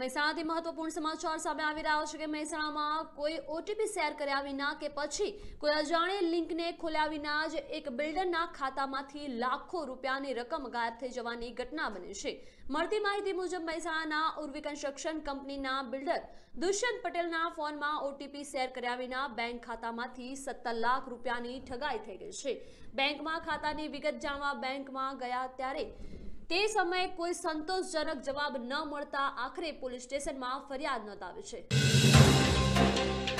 મહેસાણાથી મહત્વપૂર્ણ સમાચાર સામે આવી રહ્યા છે કે મહેસાણામાં કોઈ ઓટીપી શેર કર્યા વિના કે પછી કોઈ અજાણી લિંકને ખોલ્યા વિના જ એક બિલ્ડરના ખાતામાંથી લાખો રૂપિયાની રકમ ગાયબ થઈ જવાની ઘટના બની છે મળતી માહિતી મુજબ મહેસાણાના ઉર્વી કન્સ્ટ્રક્શન કંપનીના બિલ્ડર દુષ્યંત પટેલના ફોનમાં ઓટીપી શેર કર્યા વિના બેંક ખાતામાંથી સત્તર લાખ રૂપિયાની ઠગાઈ થઈ ગઈ છે બેંકમાં ખાતાની વિગત જાણવા બેંકમાં ગયા ત્યારે તે સમયે કોઈ સંતોષજનક જવાબ ન મળતા આખરે પોલીસ સ્ટેશનમાં ફરિયાદ નોંધાવી છે